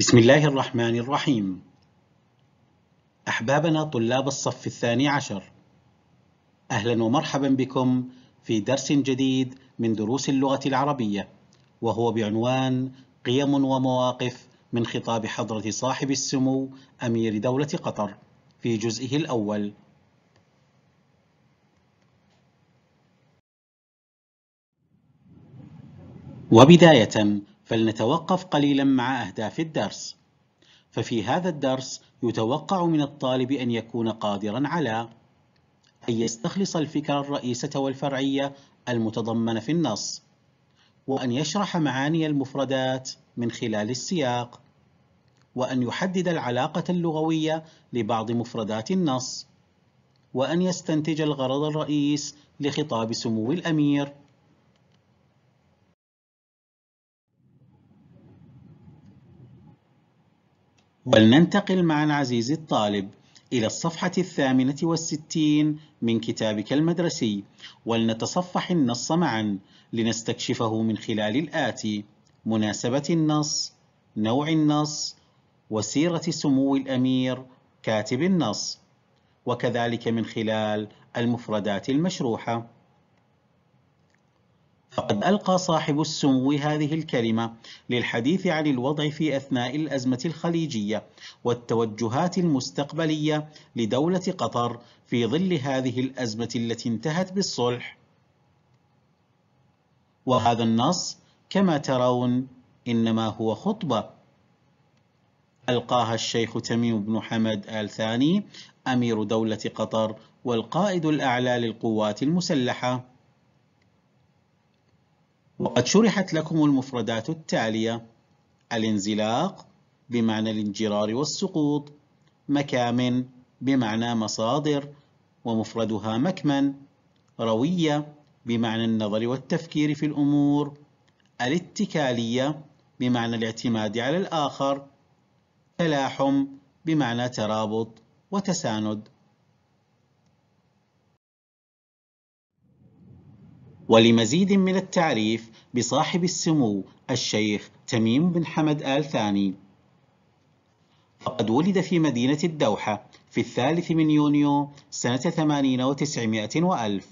بسم الله الرحمن الرحيم أحبابنا طلاب الصف الثاني عشر أهلا ومرحبا بكم في درس جديد من دروس اللغة العربية وهو بعنوان قيم ومواقف من خطاب حضرة صاحب السمو أمير دولة قطر في جزئه الأول وبداية فلنتوقف قليلا مع أهداف الدرس ففي هذا الدرس يتوقع من الطالب أن يكون قادرا على أن يستخلص الفكرة الرئيسة والفرعية المتضمنة في النص وأن يشرح معاني المفردات من خلال السياق وأن يحدد العلاقة اللغوية لبعض مفردات النص وأن يستنتج الغرض الرئيس لخطاب سمو الأمير ولننتقل معا عزيزي الطالب إلى الصفحة الثامنة والستين من كتابك المدرسي ولنتصفح النص معا لنستكشفه من خلال الآتي مناسبة النص نوع النص وسيرة سمو الأمير كاتب النص وكذلك من خلال المفردات المشروحة فقد ألقى صاحب السمو هذه الكلمة للحديث عن الوضع في أثناء الأزمة الخليجية والتوجهات المستقبلية لدولة قطر في ظل هذه الأزمة التي انتهت بالصلح وهذا النص كما ترون إنما هو خطبة ألقاها الشيخ تميم بن حمد آل ثاني أمير دولة قطر والقائد الأعلى للقوات المسلحة وقد شرحت لكم المفردات التالية الانزلاق بمعنى الانجرار والسقوط مكامن بمعنى مصادر ومفردها مكمن روية بمعنى النظر والتفكير في الأمور الاتكالية بمعنى الاعتماد على الآخر تلاحم بمعنى ترابط وتساند ولمزيد من التعريف بصاحب السمو الشيخ تميم بن حمد آل ثاني فقد ولد في مدينة الدوحة في الثالث من يونيو سنة ثمانين وتسعمائة وألف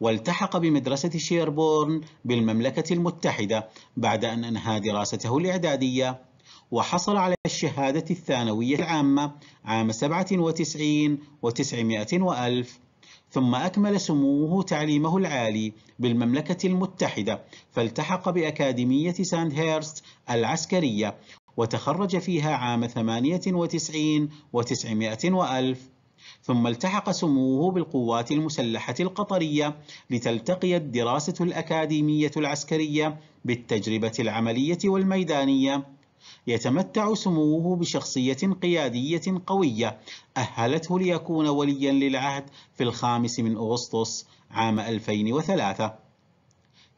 والتحق بمدرسة شيربورن بالمملكة المتحدة بعد أن أنهى دراسته الإعدادية وحصل على الشهادة الثانوية العامة عام 97 وتسعمائة وألف ثم أكمل سموه تعليمه العالي بالمملكة المتحدة فالتحق بأكاديمية ساندهيرست العسكرية وتخرج فيها عام 98 و900 وألف ثم التحق سموه بالقوات المسلحة القطرية لتلتقي الدراسة الأكاديمية العسكرية بالتجربة العملية والميدانية يتمتع سموه بشخصية قيادية قوية أهلته ليكون وليا للعهد في الخامس من أغسطس عام 2003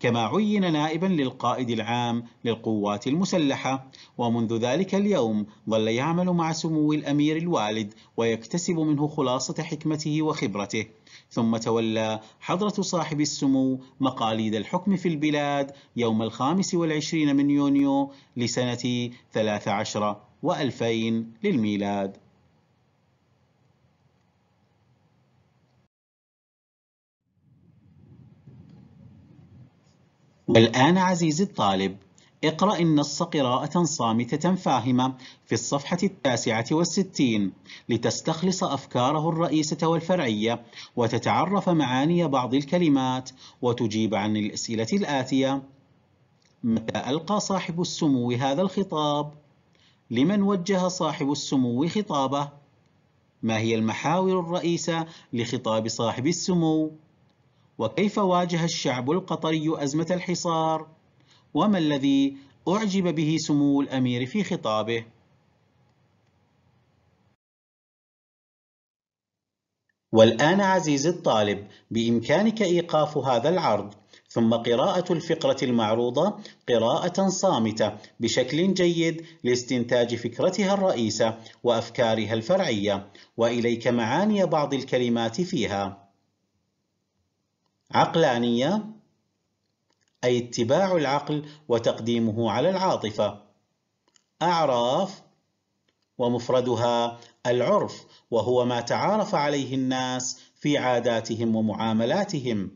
كما عين نائبا للقائد العام للقوات المسلحة ومنذ ذلك اليوم ظل يعمل مع سمو الأمير الوالد ويكتسب منه خلاصة حكمته وخبرته ثم تولى حضرة صاحب السمو مقاليد الحكم في البلاد يوم الخامس والعشرين من يونيو لسنة 13 و2000 للميلاد والآن عزيزي الطالب اقرأ النص قراءة صامتة فاهمة في الصفحة التاسعة والستين لتستخلص أفكاره الرئيسة والفرعية وتتعرف معاني بعض الكلمات وتجيب عن الأسئلة الآتية متى ألقى صاحب السمو هذا الخطاب؟ لمن وجه صاحب السمو خطابه؟ ما هي المحاور الرئيسة لخطاب صاحب السمو؟ وكيف واجه الشعب القطري أزمة الحصار؟ وما الذي أعجب به سمو الأمير في خطابه؟ والآن عزيزي الطالب بإمكانك إيقاف هذا العرض ثم قراءة الفقرة المعروضة قراءة صامتة بشكل جيد لاستنتاج فكرتها الرئيسة وأفكارها الفرعية وإليك معاني بعض الكلمات فيها عقلانية أي اتباع العقل وتقديمه على العاطفة أعراف ومفردها العرف وهو ما تعارف عليه الناس في عاداتهم ومعاملاتهم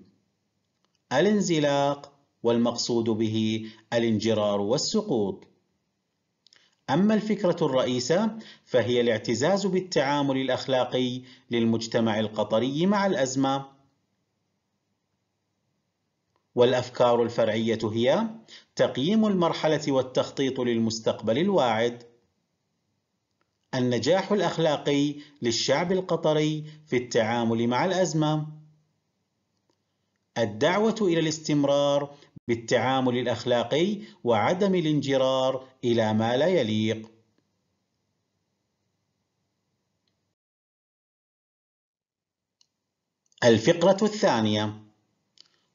الانزلاق والمقصود به الانجرار والسقوط أما الفكرة الرئيسة فهي الاعتزاز بالتعامل الأخلاقي للمجتمع القطري مع الأزمة والأفكار الفرعية هي تقييم المرحلة والتخطيط للمستقبل الواعد النجاح الأخلاقي للشعب القطري في التعامل مع الأزمة الدعوة إلى الاستمرار بالتعامل الأخلاقي وعدم الانجرار إلى ما لا يليق الفقرة الثانية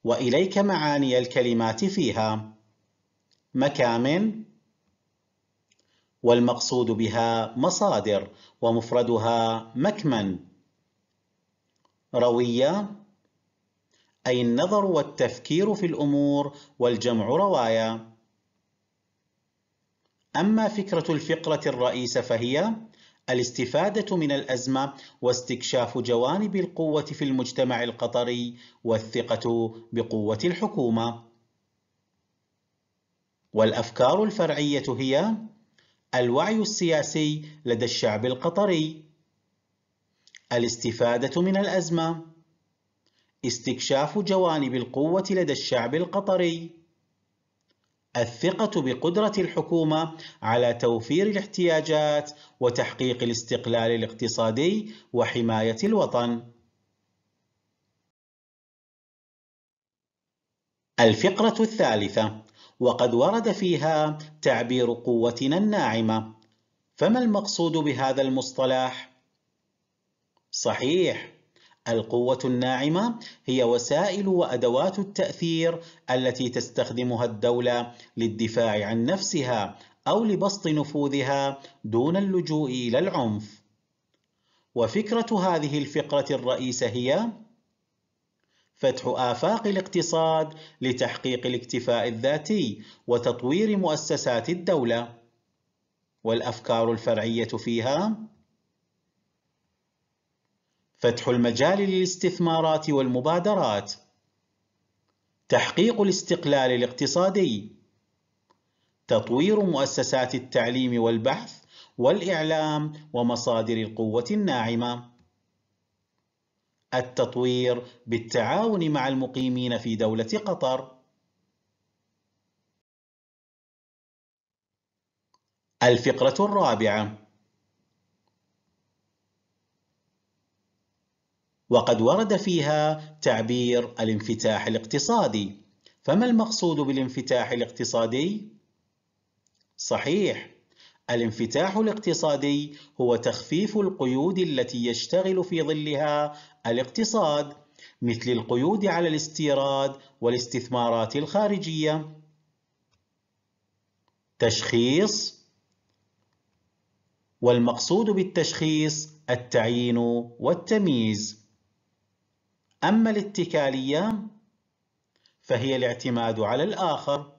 وإليك معاني الكلمات فيها مكامن والمقصود بها مصادر ومفردها مكمن روية أي النظر والتفكير في الأمور والجمع رواية أما فكرة الفقرة الرئيسة فهي الاستفادة من الأزمة واستكشاف جوانب القوة في المجتمع القطري والثقة بقوة الحكومة. والأفكار الفرعية هي الوعي السياسي لدى الشعب القطري الاستفادة من الأزمة استكشاف جوانب القوة لدى الشعب القطري الثقة بقدرة الحكومة على توفير الاحتياجات وتحقيق الاستقلال الاقتصادي وحماية الوطن. الفقرة الثالثة وقد ورد فيها تعبير قوتنا الناعمة فما المقصود بهذا المصطلح؟ صحيح القوة الناعمة هي وسائل وأدوات التأثير التي تستخدمها الدولة للدفاع عن نفسها أو لبسط نفوذها دون اللجوء إلى العنف. وفكرة هذه الفقرة الرئيسة هي فتح آفاق الاقتصاد لتحقيق الاكتفاء الذاتي وتطوير مؤسسات الدولة. والأفكار الفرعية فيها فتح المجال للاستثمارات والمبادرات تحقيق الاستقلال الاقتصادي تطوير مؤسسات التعليم والبحث والإعلام ومصادر القوة الناعمة التطوير بالتعاون مع المقيمين في دولة قطر الفقرة الرابعة وقد ورد فيها تعبير الانفتاح الاقتصادي فما المقصود بالانفتاح الاقتصادي صحيح الانفتاح الاقتصادي هو تخفيف القيود التي يشتغل في ظلها الاقتصاد مثل القيود على الاستيراد والاستثمارات الخارجيه تشخيص والمقصود بالتشخيص التعيين والتمييز أما الاتكالية فهي الاعتماد على الآخر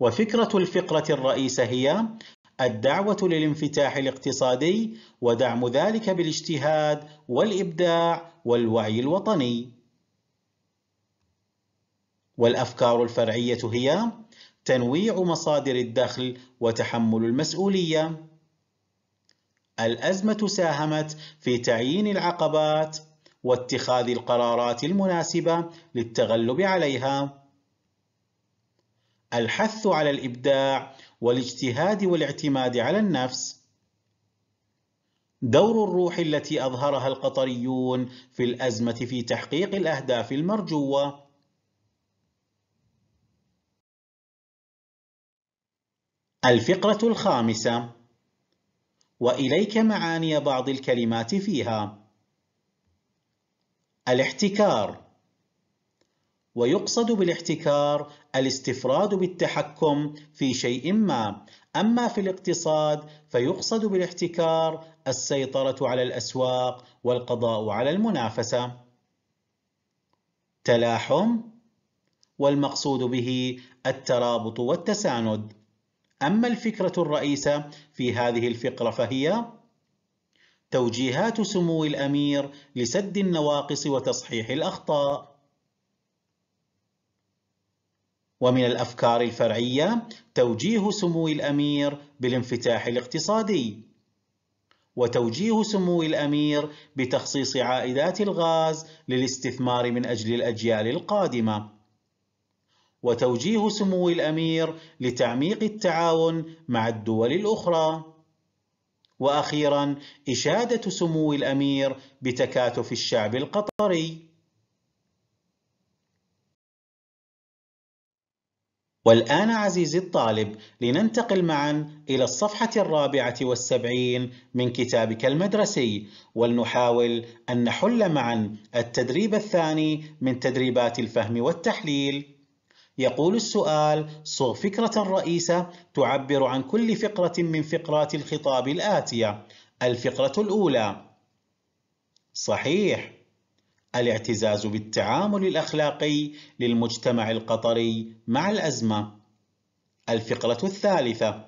وفكرة الفقرة الرئيسة هي الدعوة للانفتاح الاقتصادي ودعم ذلك بالاجتهاد والإبداع والوعي الوطني والأفكار الفرعية هي تنويع مصادر الدخل وتحمل المسؤولية الأزمة ساهمت في تعيين العقبات واتخاذ القرارات المناسبة للتغلب عليها. الحث على الإبداع والاجتهاد والاعتماد على النفس. دور الروح التي أظهرها القطريون في الأزمة في تحقيق الأهداف المرجوة. الفقرة الخامسة وإليك معاني بعض الكلمات فيها الاحتكار ويقصد بالاحتكار الاستفراد بالتحكم في شيء ما أما في الاقتصاد فيقصد بالاحتكار السيطرة على الأسواق والقضاء على المنافسة تلاحم والمقصود به الترابط والتساند أما الفكرة الرئيسة في هذه الفقرة فهي توجيهات سمو الأمير لسد النواقص وتصحيح الأخطاء ومن الأفكار الفرعية توجيه سمو الأمير بالانفتاح الاقتصادي وتوجيه سمو الأمير بتخصيص عائدات الغاز للاستثمار من أجل الأجيال القادمة وتوجيه سمو الأمير لتعميق التعاون مع الدول الأخرى واخيرا اشاده سمو الامير بتكاتف الشعب القطري والآن عزيزي الطالب لننتقل معا إلى الصفحة الرابعة والسبعين من كتابك المدرسي ولنحاول أن نحل معا التدريب الثاني من تدريبات الفهم والتحليل يقول السؤال صغ فكرة رئيسة تعبر عن كل فقرة من فقرات الخطاب الآتية الفقرة الأولى صحيح الاعتزاز بالتعامل الأخلاقي للمجتمع القطري مع الأزمة الفقرة الثالثة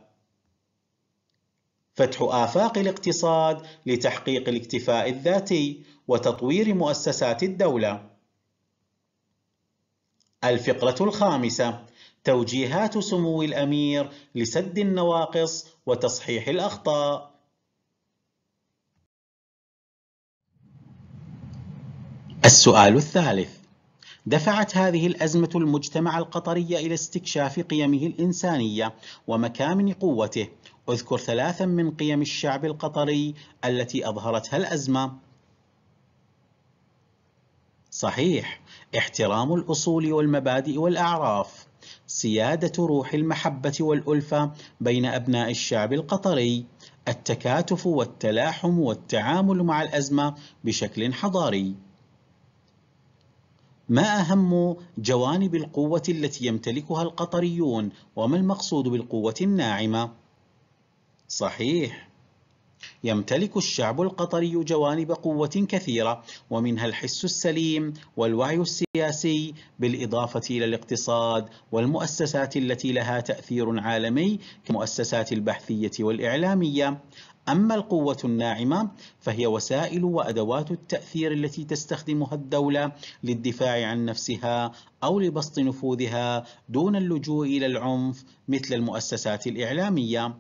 فتح آفاق الاقتصاد لتحقيق الاكتفاء الذاتي وتطوير مؤسسات الدولة الفقرة الخامسة توجيهات سمو الأمير لسد النواقص وتصحيح الأخطاء السؤال الثالث دفعت هذه الأزمة المجتمع القطري إلى استكشاف قيمه الإنسانية ومكامن قوته اذكر ثلاثا من قيم الشعب القطري التي أظهرتها الأزمة صحيح احترام الأصول والمبادئ والأعراف سيادة روح المحبة والألفة بين أبناء الشعب القطري التكاتف والتلاحم والتعامل مع الأزمة بشكل حضاري ما أهم جوانب القوة التي يمتلكها القطريون وما المقصود بالقوة الناعمة؟ صحيح يمتلك الشعب القطري جوانب قوة كثيرة ومنها الحس السليم والوعي السياسي بالإضافة إلى الاقتصاد والمؤسسات التي لها تأثير عالمي كمؤسسات البحثية والإعلامية أما القوة الناعمة فهي وسائل وأدوات التأثير التي تستخدمها الدولة للدفاع عن نفسها أو لبسط نفوذها دون اللجوء إلى العنف مثل المؤسسات الإعلامية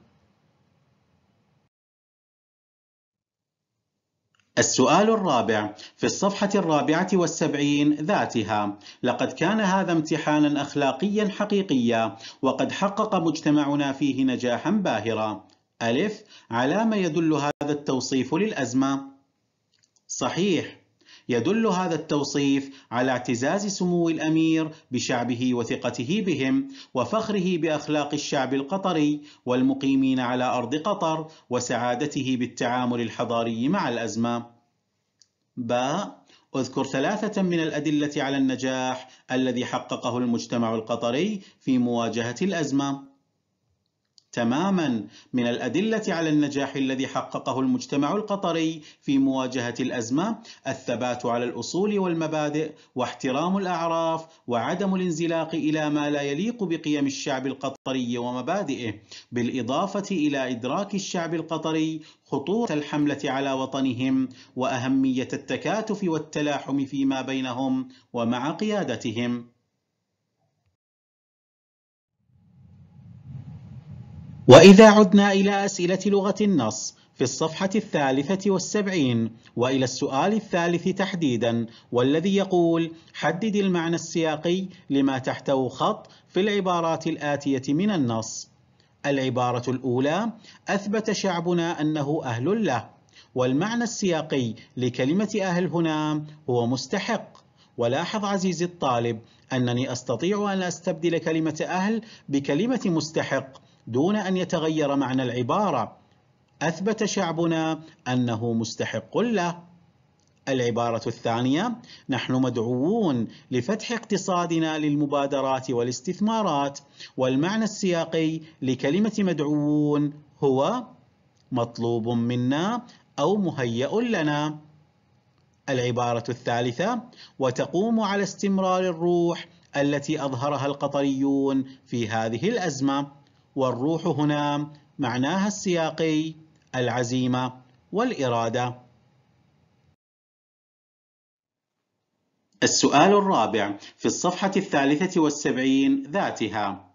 السؤال الرابع في الصفحة الرابعة والسبعين ذاتها لقد كان هذا امتحانا أخلاقيا حقيقيا وقد حقق مجتمعنا فيه نجاحا باهرا ألف على ما يدل هذا التوصيف للأزمة صحيح يدل هذا التوصيف على اعتزاز سمو الامير بشعبه وثقته بهم وفخره باخلاق الشعب القطري والمقيمين على ارض قطر وسعادته بالتعامل الحضاري مع الازمه. باء اذكر ثلاثة من الأدلة على النجاح الذي حققه المجتمع القطري في مواجهة الأزمة. تماما من الأدلة على النجاح الذي حققه المجتمع القطري في مواجهة الأزمة الثبات على الأصول والمبادئ واحترام الأعراف وعدم الانزلاق إلى ما لا يليق بقيم الشعب القطري ومبادئه بالإضافة إلى إدراك الشعب القطري خطورة الحملة على وطنهم وأهمية التكاتف والتلاحم فيما بينهم ومع قيادتهم وإذا عدنا إلى أسئلة لغة النص في الصفحة الثالثة والسبعين وإلى السؤال الثالث تحديدا والذي يقول حدد المعنى السياقي لما تحته خط في العبارات الآتية من النص العبارة الأولى أثبت شعبنا أنه أهل له والمعنى السياقي لكلمة أهل هنا هو مستحق ولاحظ عزيزي الطالب أنني أستطيع أن أستبدل كلمة أهل بكلمة مستحق دون أن يتغير معنى العبارة أثبت شعبنا أنه مستحق له العبارة الثانية نحن مدعوون لفتح اقتصادنا للمبادرات والاستثمارات والمعنى السياقي لكلمة مدعوون هو مطلوب منا أو مهيأ لنا العبارة الثالثة وتقوم على استمرار الروح التي أظهرها القطريون في هذه الأزمة والروح هنا معناها السياقي العزيمة والإرادة السؤال الرابع في الصفحة الثالثة والسبعين ذاتها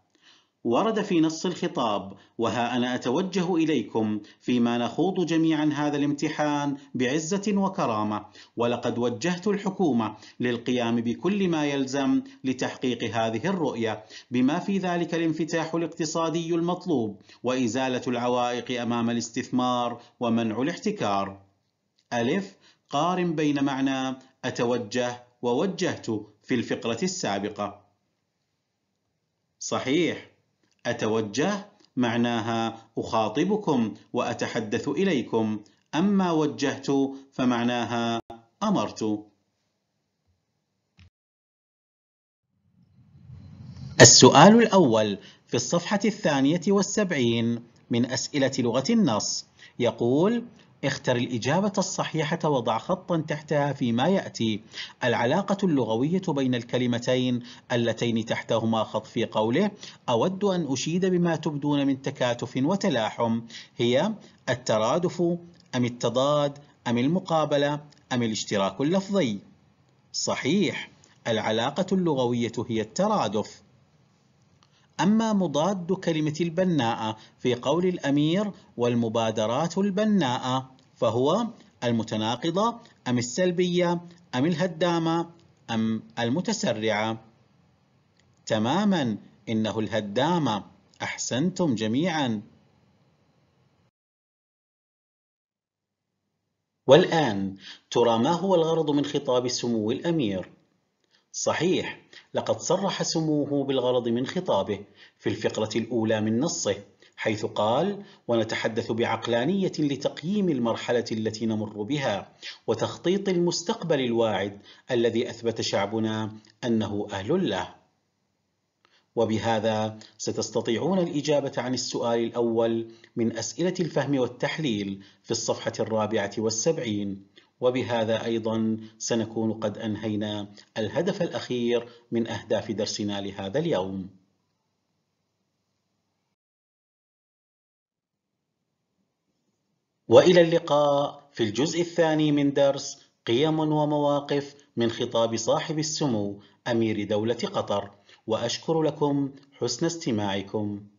ورد في نص الخطاب وها انا اتوجه اليكم فيما نخوض جميعا هذا الامتحان بعزه وكرامه ولقد وجهت الحكومه للقيام بكل ما يلزم لتحقيق هذه الرؤيه بما في ذلك الانفتاح الاقتصادي المطلوب وازاله العوائق امام الاستثمار ومنع الاحتكار الف قارن بين معنى اتوجه ووجهت في الفقره السابقه صحيح أتوجه معناها أخاطبكم وأتحدث إليكم أما وجهت فمعناها أمرت السؤال الأول في الصفحة الثانية والسبعين من أسئلة لغة النص يقول اختر الإجابة الصحيحة وضع خطا تحتها فيما يأتي العلاقة اللغوية بين الكلمتين اللتين تحتهما خط في قوله أود أن أشيد بما تبدون من تكاتف وتلاحم هي الترادف أم التضاد أم المقابلة أم الاشتراك اللفظي صحيح العلاقة اللغوية هي الترادف أما مضاد كلمة البناءة في قول الأمير والمبادرات البناءة فهو المتناقضة أم السلبية أم الهدامة أم المتسرعة تماما إنه الهدامة أحسنتم جميعا والآن ترى ما هو الغرض من خطاب سمو الأمير صحيح لقد صرح سموه بالغرض من خطابه في الفقرة الأولى من نصه حيث قال ونتحدث بعقلانية لتقييم المرحلة التي نمر بها وتخطيط المستقبل الواعد الذي أثبت شعبنا أنه أهل له وبهذا ستستطيعون الإجابة عن السؤال الأول من أسئلة الفهم والتحليل في الصفحة الرابعة والسبعين وبهذا أيضا سنكون قد أنهينا الهدف الأخير من أهداف درسنا لهذا اليوم وإلى اللقاء في الجزء الثاني من درس قيم ومواقف من خطاب صاحب السمو أمير دولة قطر وأشكر لكم حسن استماعكم